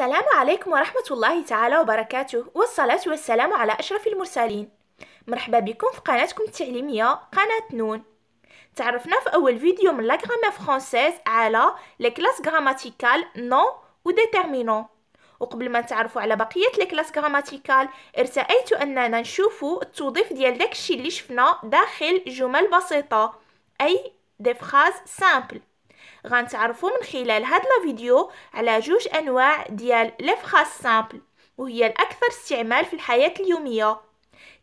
السلام عليكم ورحمة الله تعالى وبركاته والصلاة والسلام على أشرف المرسلين مرحبا بكم في قناتكم التعليمية قناة نون تعرفنا في أول فيديو من لاغرامير فرانسيز على لي كلاس غراماتيكال نون وديتيرمينون وقبل ما نتعرفوا على بقية لي كلاس غراماتيكال ارتأيت أننا نشوفوا التوظيف ديال داكشي اللي شفنا داخل جمل بسيطة أي دي فراز سامبل غنتعرفوا من خلال هاد لا فيديو على جوج انواع ديال لي فراس سامبل وهي الاكثر استعمال في الحياه اليوميه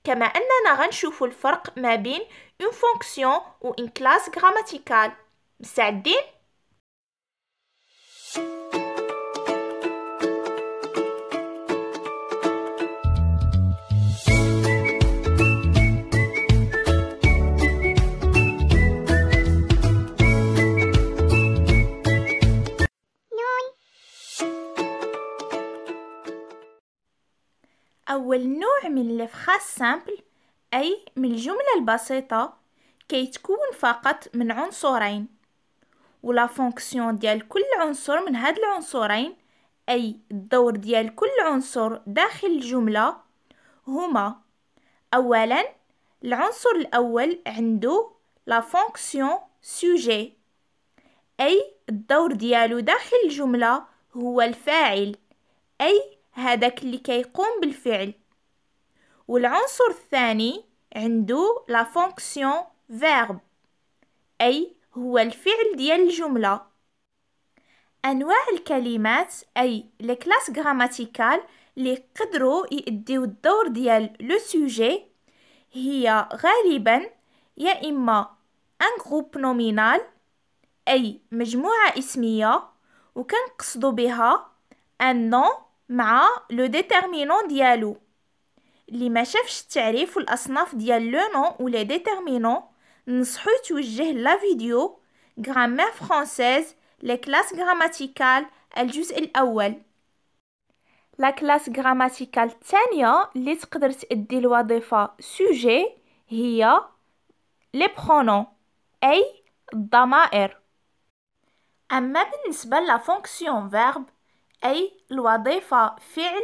كما اننا غنشوفوا الفرق ما بين اون فونكسيون و ان كلاس غراماتيكال مستعدين أول نوع من لفخاس سامبل أي من الجملة البسيطة كيتكون فقط من عنصرين ولا فونكسيون ديال كل عنصر من هاد العنصرين أي الدور ديال كل عنصر داخل الجملة هما أولا العنصر الأول عنده لا فونكسيون سوجي أي الدور ديالو داخل الجملة هو الفاعل أي هذاك اللي كيقوم بالفعل والعنصر الثاني عنده لا فونكسيون فيرب أي هو الفعل ديال الجملة أنواع الكلمات أي لي كلاس غراماتيكال اللي قدروا يأديو الدور ديال لو سوجي هي غالبا يا إما ان غروب نومينال أي مجموعة اسمية وكنقصدوا بها ان نون مع لو ديتيرمينون ديالو اللي ما شافش التعريف والاصناف ديال لو نون ولا ديتيرمينون نصحو يتوجه لا فيديو غرامير فرونسيز لي كلاس غراماتيكال الجزء الاول لا كلاس غراماتيكال الثانيه اللي تقدر تأدي الوظيفه سوجي هي لي برونون اي الضمائر اما بالنسبه لا فونكسيون فيرب أي الوظيفة فعل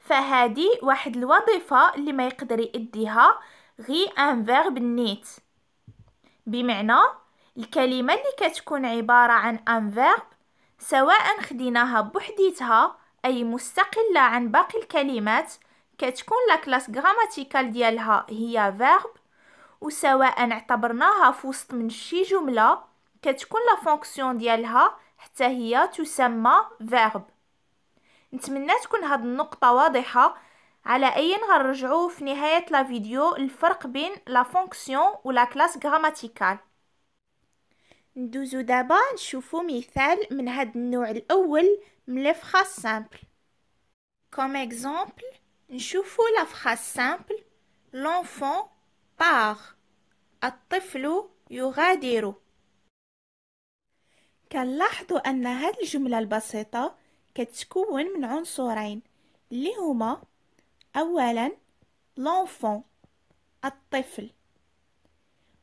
فهذه واحد الوظيفة اللي ما يقدر يأديها غي ان فيرب نيت بمعنى الكلمة اللي كتكون عبارة عن ان فيرب سواء خديناها بوحديتها أي مستقلة عن باقي الكلمات كتكون لاكلاس غراماتيكال ديالها هي فيرب وسواء اعتبرناها فوسط من شي جملة كتكون لا فونكسيون ديالها حتى هي تسمى فيرب نتمنى تكون هاد النقطه واضحه على اي غنرجعو في نهايه لا فيديو الفرق بين لا فونكسيون ولا كلاس غراماتيكال ندوزو دابا نشوفو مثال من هاد النوع الاول من لي فراس سامبل كوم اكزومبل نشوفو لا فراس سامبل لونفون بار الطفل يغادر كنلاحظوا ان هاد الجمله البسيطه كتكون من عنصرين اللي هما اولا لونفون الطفل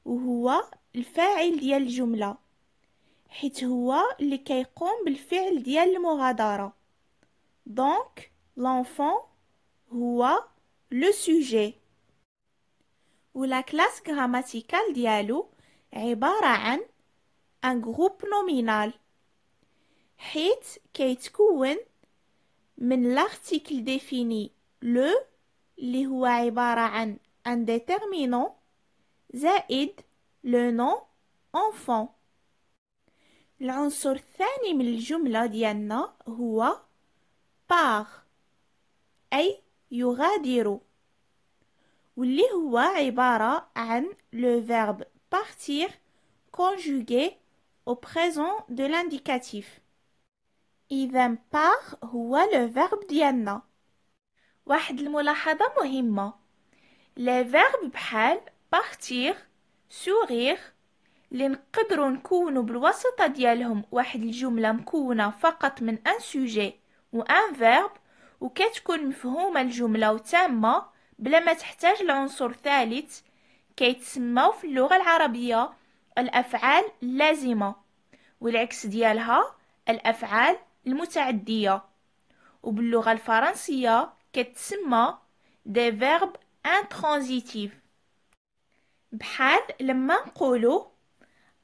وهو الفاعل ديال الجمله حيت هو اللي كيقوم بالفعل ديال المغادره دونك لونفون هو لو سوجي ولا كلاس غراماتيكال ديالو عباره عن ان غروب نومينال حيت كيتكون من لارتيكل ديفيني لو اللي هو عبارة عن ان ديتيرمينون زائد لو نو انفون العنصر الثاني من الجملة ديالنا هو باغ أي يغادر واللي هو عبارة عن لو فيرب partir conjugué au présent de l'indicatif إذا باغ هو لو فيرب ديالنا واحد الملاحظة مهمة لي فيرب بحال بارتير سورير اللي نقدروا نكونوا بالواسطة ديالهم واحد الجملة مكونة فقط من ان سوجي وان فيرب وكتكون مفهومة الجملة وتامة بلا ما تحتاج لعنصر ثالث كيتسموا في اللغة العربية الأفعال اللازمة والعكس ديالها الأفعال المتعدية وباللغة الفرنسية كتسمى دي فيرب انترانزيتيف بحال لما نقولو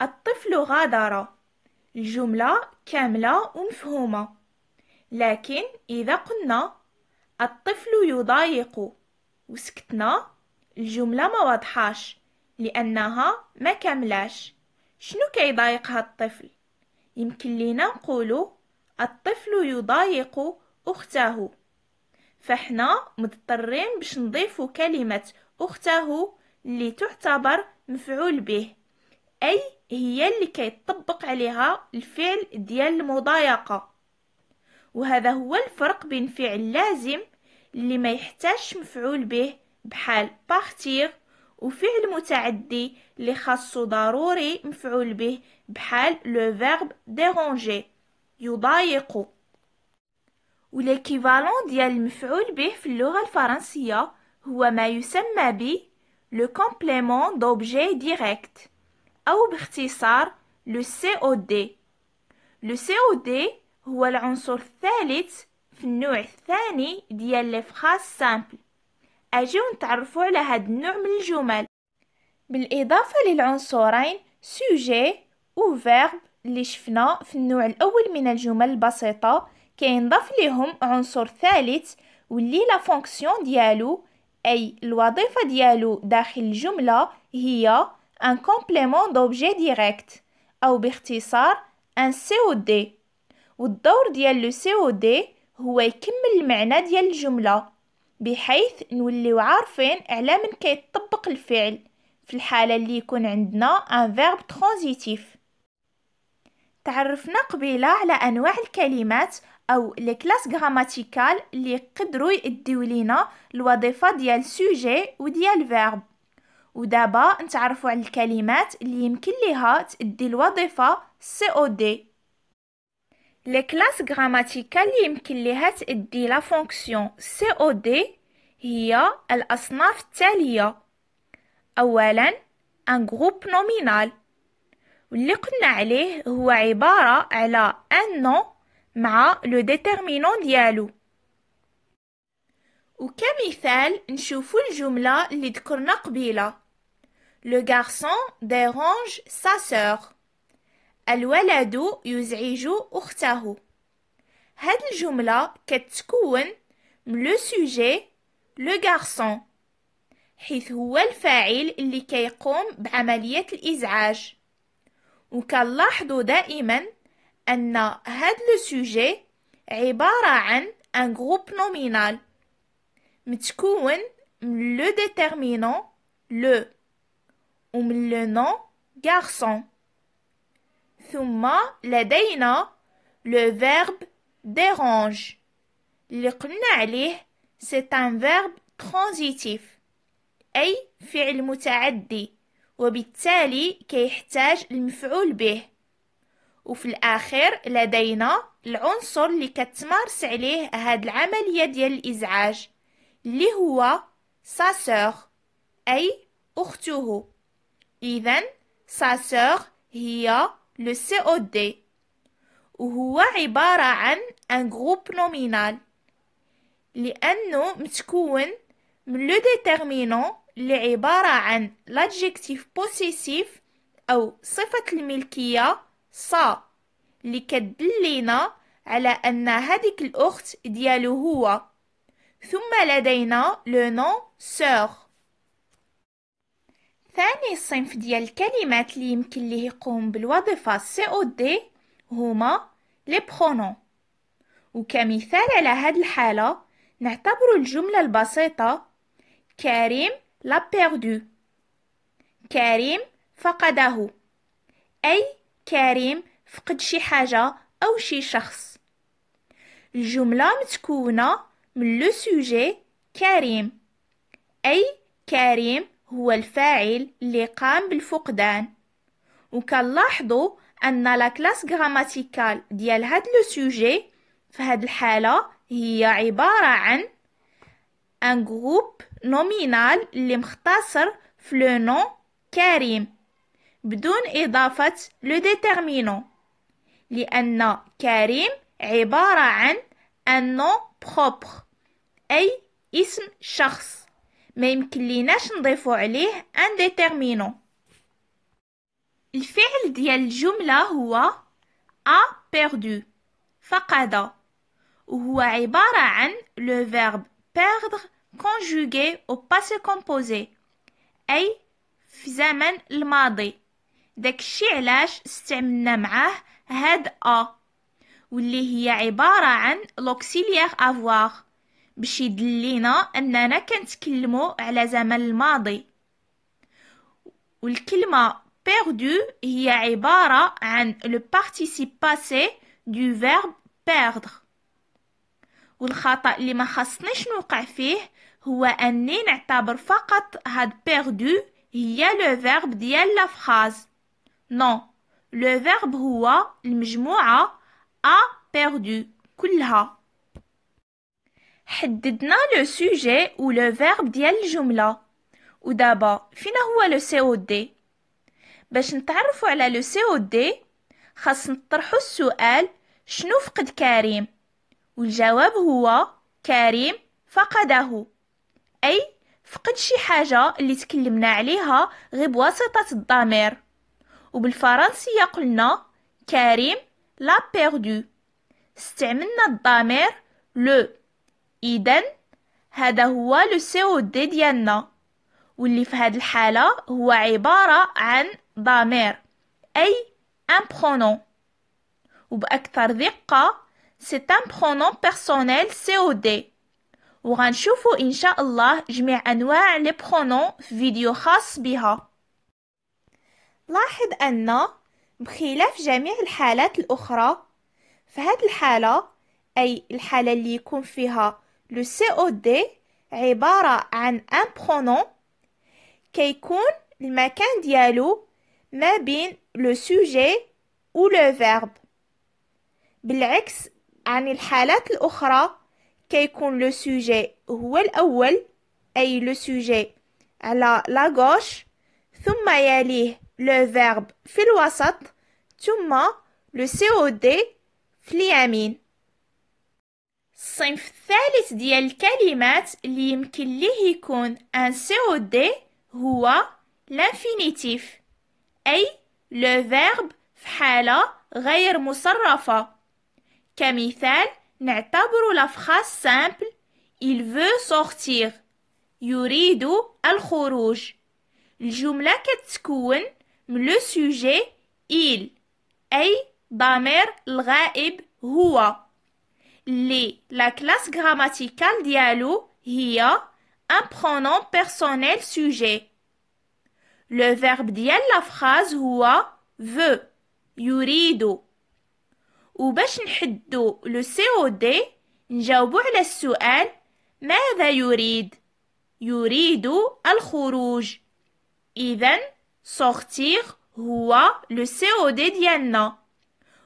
الطفل غادر الجملة كاملة ومفهومة لكن إذا قلنا الطفل يضايق وسكتنا الجملة ما واضحاش لأنها ما كاملاش شنو كيضايقها الطفل يمكن لينا نقولو الطفل يضايق أخته فاحنا مضطرين باش نضيفو كلمة أخته اللي تعتبر مفعول به أي هي اللي كيطبق عليها الفعل ديال المضايقة وهذا هو الفرق بين فعل لازم اللي ما يحتاج مفعول به بحال بارتير وفعل متعدي اللي خاصو ضروري مفعول به بحال لو فيرب ديرونجي يضايق وليكيفالون ديال المفعول به في اللغة الفرنسية هو ما يسمى ب لو كومبليمون دوبجي ديريكت أو باختصار لو سي او دي لو سي او دي هو العنصر الثالث في النوع الثاني ديال لي فراس سامبل اجيو نتعرفوا على هاد النوع من الجمل بالاضافه للعنصرين سوجي و فيرب اللي شفنا في النوع الأول من الجمل البسيطة كينضاف ليهم عنصر ثالث واللي لا فونكسيون ديالو أي الوظيفة ديالو داخل الجملة هي ان كومبليمون دوبجي ديريكت أو باختصار ان سي او دي والدور ديال لو سي او دي هو يكمل المعنى ديال الجملة بحيث نوليو عارفين على من كيطبق الفعل في الحالة اللي يكون عندنا ان فيرب ترانزيتيف تعرفنا قبيله على انواع الكلمات او لي غراماتيكال اللي قدروا يأديو لينا الوظيفه ديال سوجي وديال فيرب ودابا نتعرفوا على الكلمات اللي يمكن ليها تأدي الوظيفه سي او دي لي غراماتيكال اللي يمكن ليها تأدي لا فونكسيون سي او دي هي الاصناف التاليه اولا ان غروب نومينال واللي قلنا عليه هو عبارة على ان مع لو ديتيرمينون ديالو وكمثال نشوفو الجملة اللي ذكرنا قبيلة لو غارسون ديرونج سا سور الولد يزعج أخته هاد الجملة كتكون من لو سوجي لو غارسون حيث هو الفاعل اللي كيقوم بعملية الإزعاج وكنلاحظوا دائما أن هاد لو سوجي عبارة عن ان جروب نومينال متكون من لو ديتيرمينون لو ومن لو نو غارسون ثم لدينا لو فيرب ديرونج اللي قلنا عليه سي ان فيرب ترانزيتيف أي فعل متعدي وبالتالي كيحتاج المفعول به وفي الاخر لدينا العنصر اللي كتمارس عليه هاد العملية ديال الإزعاج اللي هو ساسور أي أخته إذا ساسور هي لو سي او دي وهو عبارة عن ان غروب نومينال لأنه متكون من لو ديتيرمينون لعبارة عن لاجيكتيف بوسيسيف أو صفة الملكية صا اللي كتدلينا على أن هذيك الأخت ديالو هو ثم لدينا لو نون سور ثاني صنف ديال الكلمات اللي يمكن ليه يقوم بالوظيفة سي او دي هما لي برونون وكمثال على هاد الحالة نعتبر الجملة البسيطة كريم l'a perdu كريم فقده أي كريم فقد شي حاجة أو شي شخص الجملة متكونة من لو سوجي كريم أي كريم هو الفاعل اللي قام بالفقدان وكنلاحظوا أن لا كلاس غراماتيكال ديال هاد لو سوجي في هاد الحالة هي عبارة عن un groupe nominal اللي مختصر في le nom كريم بدون إضافة لو ديتيرمينو لأن كريم عبارة عن un بخوبخ أي اسم شخص ما يمكن ليناش نضيفو عليه ان ديتيرمينو الفعل ديال الجملة هو ا بيردو فقد وهو عبارة عن لو فيرب perdre conjugué au passé composé أي في زمن الماضي داكشي علاش استعملنا معاه هاد أ واللي هي عبارة عن لوكسيليير أفواغ باش يدلينا أننا كنتكلمو على زمن الماضي والكلمة perdu هي عبارة عن le participe passé du verbe perdre والخطأ اللي ما خصنيش نوقع فيه هو أني نعتبر فقط هاد بيردو هي لو فيرب ديال لا فراز نو لو فيرب هو المجموعة ا بيردو كلها حددنا لو سوجي و لو فيرب ديال الجملة ودابا فين هو لو سي او دي باش نتعرفوا على لو سي او دي خاص نطرحوا السؤال شنو فقد كريم والجواب هو كريم فقده أي فقد شي حاجة اللي تكلمنا عليها غير بواسطة الضمير وبالفرنسية قلنا كريم لا بيردو استعملنا الضمير لو إذن هذا هو لو سي او دي ديالنا واللي في هذه الحالة هو عبارة عن ضمير أي ان برونون وبأكثر دقة c'est un pronom personnel COD وغنشوفو إن شاء الله جميع أنواع لي برونون في فيديو خاص بها لاحظ أن بخلاف جميع الحالات الأخرى فهاد الحالة أي الحالة اللي يكون فيها لو COD عبارة عن ان برونون كيكون المكان ديالو ما بين لو سوجي و لو فيرب بالعكس عن الحالات الأخرى كيكون لو سوجي هو الأول أي لو سوجي على غوش ثم يليه لو فيرب في الوسط ثم لو سي او دي في اليمين الصنف الثالث ديال الكلمات اللي يمكن ليه يكون ان سي او دي هو لانفينيتيف اي لو فيرب في حاله غير مصرفه كمثال نعتبر لفخاس سامبل il veut sortir يريد الخروج الجملة كتكون من لو سوجي il أي ضمير الغائب هو لي لا كلاس غراماتيكال ديالو هي un pronom personnel sujet لو فيرب ديال لا فراز هو veut يريد وباش نحدو لو سي او دي نجاوبو على السؤال ماذا يريد يريد الخروج اذا سورتير هو لو سي او دي ديالنا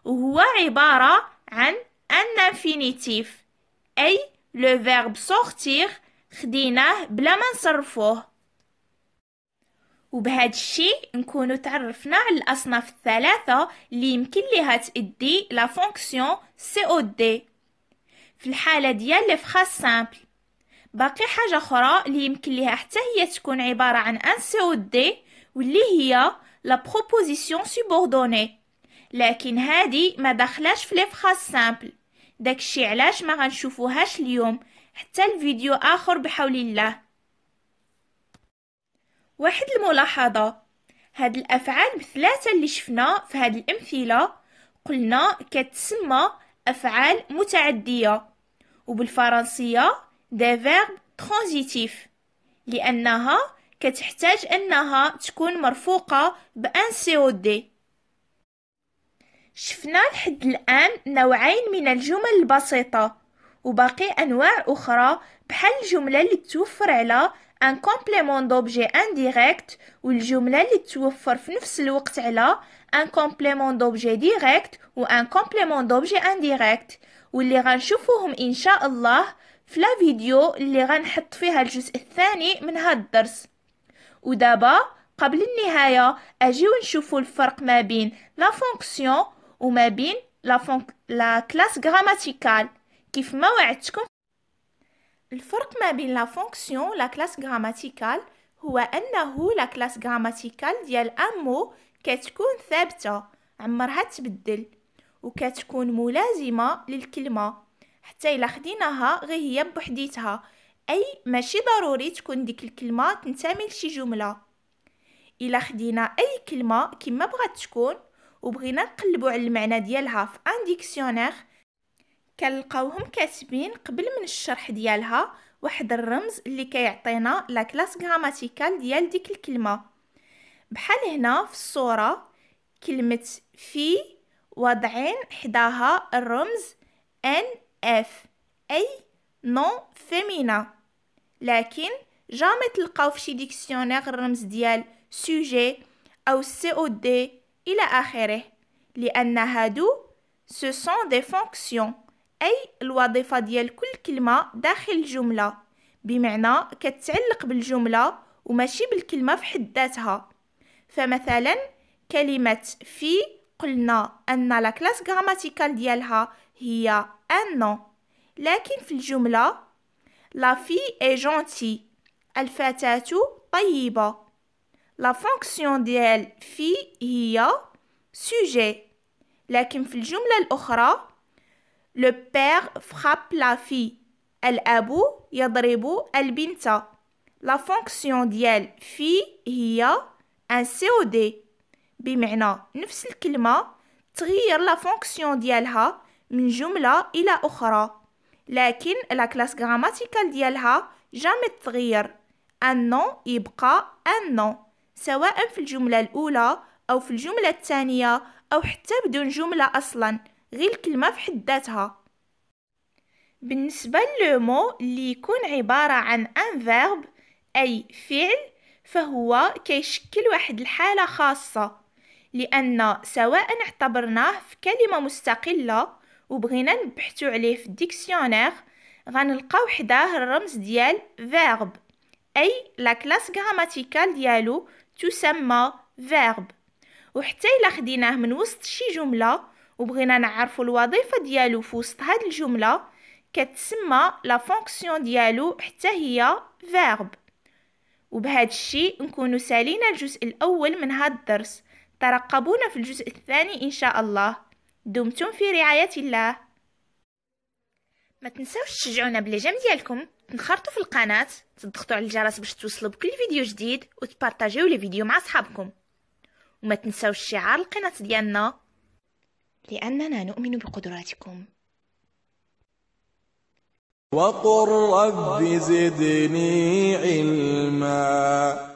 وهو عبارة عن ان انفينيتيف اي لو فيرب سورتير خديناه بلا ما نصرفوه وبهذا الشيء نكونو تعرفنا على الأصناف الثلاثة اللي يمكن ليها تأدي لا فونكسيون دي في الحالة ديال لي فراس سامبل باقي حاجة أخرى اللي يمكن ليها حتى هي تكون عبارة عن ان دي واللي هي لا بروبوزيسيون سوبوردوني لكن هادي ما دخلاش في لي فراس سامبل داكشي علاش ما غنشوفوهاش اليوم حتى الفيديو اخر بحول الله واحد الملاحظة هاد الأفعال بثلاثة اللي شفنا في هاد الأمثلة قلنا كتسمى أفعال متعدية وبالفرنسية دي فيرب ترانزيتيف لأنها كتحتاج أنها تكون مرفوقة بأن سي أو دي شفنا لحد الآن نوعين من الجمل البسيطة وباقي أنواع أخرى بحال الجملة اللي توفر على ان كومبليمون دوبجي انديريكت والجمله اللي توفر في نفس الوقت على ان كومبليمون دوبجي ديريكت وان كومبليمون دوبجي انديريكت واللي غنشوفوهم ان شاء الله في لا فيديو اللي غنحط فيها الجزء الثاني من هاد الدرس ودابا قبل النهايه اجيو نشوفوا الفرق ما بين لا فونكسيون وما بين لا فونك... لا كلاس غراماتيكال كيف ما وعدتكم الفرق ما بين لا فونكسيون لا كلاس غراماتيكال هو انه لا كلاس غراماتيكال ديال ان مو كتكون ثابته عمرها تبدل وكتكون ملازمه للكلمه حتى الا خديناها غير هي بوحديتها اي ماشي ضروري تكون ديك الكلمه تنتمي لشي جمله الا خدينا اي كلمه كما بغات تكون وبغينا نقلبوا على المعنى ديالها في ان ديكسيونير كنلقاوهم كاتبين قبل من الشرح ديالها واحد الرمز اللي كيعطينا لا كلاس غراماتيكال ديال ديك الكلمه بحال هنا في الصوره كلمه في وضعين حداها الرمز ان اف اي نون فيمينا لكن جامي تلقاو في شي ديكسيونير الرمز ديال سوجي او سي او دي الى اخره لان هادو سو سون دي فونكسيون أي الوظيفة ديال كل كلمة داخل الجملة بمعنى كتعلق بالجملة وماشي بالكلمة في حد ذاتها فمثلا كلمة في قلنا أن لا كلاس غراماتيكال ديالها هي أن لكن في الجملة لا في اي جونتي الفتاة طيبة لا فونكسيون ديال في هي سوجي لكن في الجملة الأخرى Le père frappe la fille. الأب يضرب البنت. La fonction ديال في هي ان COD بمعنى نفس الكلمة تغير لا فونكسيون ديالها من جملة إلى أخرى لكن لا كلاس غراماتيكال ديالها جامي تغير النو يبقى النو سواء في الجملة الأولى أو في الجملة الثانية أو حتى بدون جملة أصلاً غير الكلمه في حد ذاتها بالنسبه لو مو اللي يكون عباره عن ان فيرب اي فعل فهو كيشكل واحد الحاله خاصه لان سواء اعتبرناه في كلمه مستقله وبغينا نبحثوا عليه في الديكسيونير غنلقاو حداه الرمز ديال فيرب اي لا كلاس غراماتيكال ديالو تسمى فيرب وحتى الا خديناه من وسط شي جمله وبغينا نعرفوا الوظيفه ديالو في وسط هذه الجمله كتسمى لا فونكسيون ديالو حتى هي فيرب وبهذا الشيء نكونوا سالينا الجزء الاول من هذا الدرس ترقبونا في الجزء الثاني ان شاء الله دمتم في رعايه الله ما تنساوش تشجعونا بالجيم ديالكم تنخرطوا في القناه تضغطوا على الجرس باش توصلوا بكل فيديو جديد وتبارطاجيو لي فيديو مع صحابكم وما تنساوش شعار القناه ديالنا لأننا نؤمن بقدراتكم وقل رب زدني علما